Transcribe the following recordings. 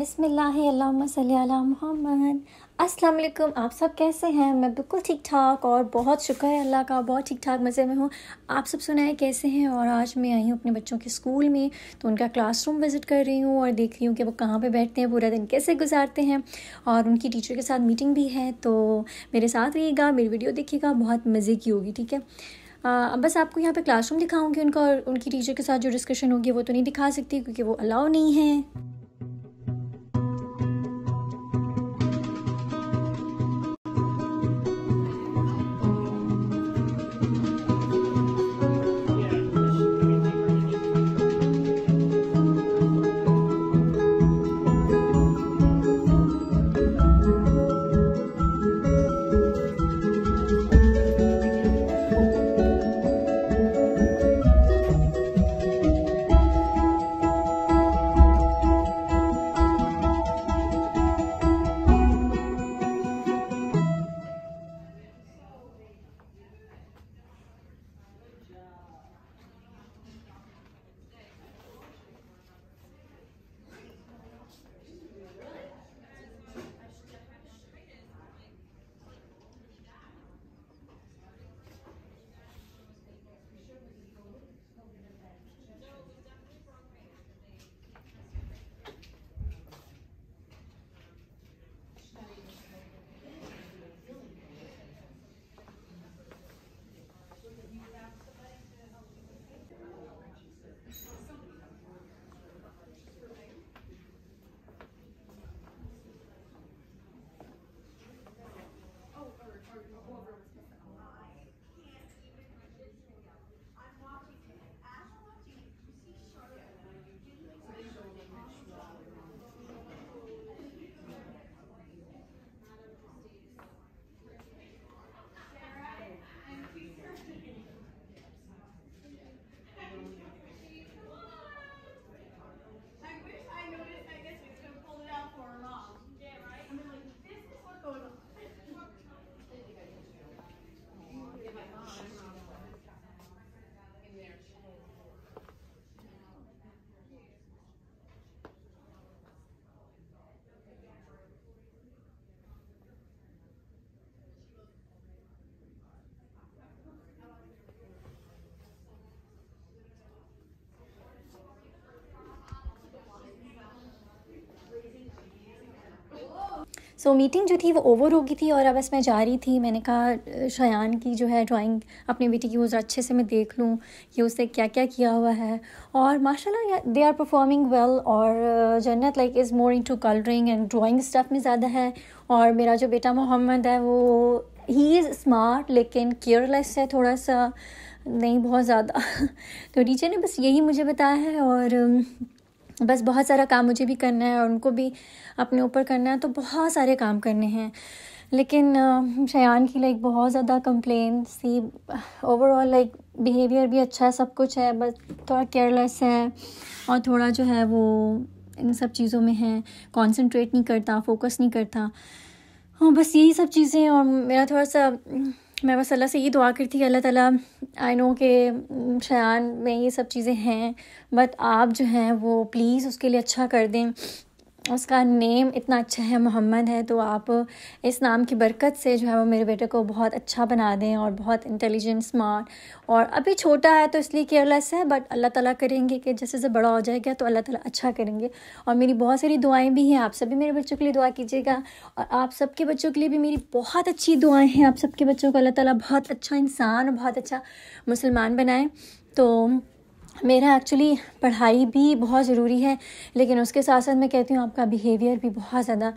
बिसमीम् मोहम्मद अस्सलाम वालेकुम आप सब कैसे हैं मैं बिल्कुल ठीक ठाक और बहुत शुक्र है अल्लाह का बहुत ठीक ठाक मज़े में हूँ आप सब सुनाए कैसे हैं और आज मैं आई हूँ अपने बच्चों के स्कूल में तो उनका क्लासरूम विज़िट कर रही हूँ और देख रही हूँ कि वो कहाँ पे बैठते हैं पूरा दिन कैसे गुजारते हैं और उनकी टीचर के साथ मीटिंग भी है तो मेरे साथ रहिएगा मेरी वीडियो देखिएगा बहुत मज़े की होगी ठीक है अब बस आपको यहाँ पे क्लासरूम दिखाऊंगी उनका और उनकी टीचर के साथ जो डिस्कशन होगी वो तो नहीं दिखा सकती क्योंकि वो अलाउ नहीं है सो so, मीटिंग जो थी वो ओवर हो गई थी और अब बस मैं जा रही थी मैंने कहा शयान की जो है ड्राइंग अपने बेटे की वो अच्छे से मैं देख लूँ कि उससे क्या क्या किया हुआ है और माशाल्लाह दे आर परफॉर्मिंग वेल और Jannat like is more into colouring and drawing stuff में ज़्यादा है और मेरा जो बेटा मोहम्मद है वो ही इज़ स्मार्ट लेकिन केयरलेस है थोड़ा सा नहीं बहुत ज़्यादा तो टीचर ने बस यही मुझे बताया है और um, बस बहुत सारा काम मुझे भी करना है और उनको भी अपने ऊपर करना है तो बहुत सारे काम करने हैं लेकिन शयान की लाइक बहुत ज़्यादा कंप्लेन सी ओवरऑल लाइक बिहेवियर भी अच्छा है सब कुछ है बस थोड़ा केयरलेस है और थोड़ा जो है वो इन सब चीज़ों में है कंसंट्रेट नहीं करता फोकस नहीं करता हाँ बस यही सब चीज़ें और मेरा थोड़ा सा मैं बस अल्लाह से ये दुआ करती कि अल्लाह ताला आई नो के शयान में ये सब चीज़ें हैं बट आप जो हैं वो प्लीज़ उसके लिए अच्छा कर दें उसका नेम इतना अच्छा है मोहम्मद है तो आप इस नाम की बरकत से जो है वो मेरे बेटे को बहुत अच्छा बना दें और बहुत इंटेलिजेंट स्मार्ट और अभी छोटा है तो इसलिए केयरलेस है बट अल्लाह ताला करेंगे कि जैसे जैसे बड़ा हो जाएगा तो अल्लाह ताला अच्छा करेंगे और मेरी बहुत सारी दुआएं भी हैं आप सभी मेरे बच्चों के लिए दुआ कीजिएगा और आप सबके बच्चों के लिए भी मेरी बहुत अच्छी दुआएँ हैं आप सबके बच्चों को अल्लाह ताला बहुत अच्छा इंसान और बहुत अच्छा मुसलमान बनाएँ तो मेरा एक्चुअली पढ़ाई भी बहुत ज़रूरी है लेकिन उसके साथ साथ मैं कहती हूँ आपका बिहेवियर भी बहुत ज़्यादा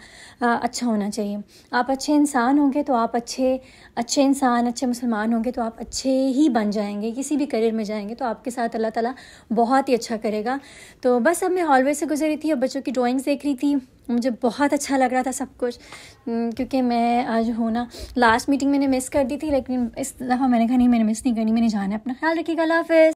अच्छा होना चाहिए आप अच्छे इंसान होंगे तो आप अच्छे अच्छे इंसान अच्छे मुसलमान होंगे तो आप अच्छे ही बन जाएंगे किसी भी करियर में जाएंगे तो आपके साथ अल्लाह ताला बहुत ही अच्छा करेगा तो बस अब मैं हॉलवे से गुजर रही थी और बच्चों की ड्राॅइंग्स देख रही थी मुझे बहुत अच्छा लग रहा था सब कुछ क्योंकि मैं आज होना लास्ट मीटिंग मैंने मिस कर दी थी लेकिन इस दफ़ा मैंने कहा नहीं मैंने मिस नहीं करनी मैंने जाना है अपना ख्याल रखिएगा हाफ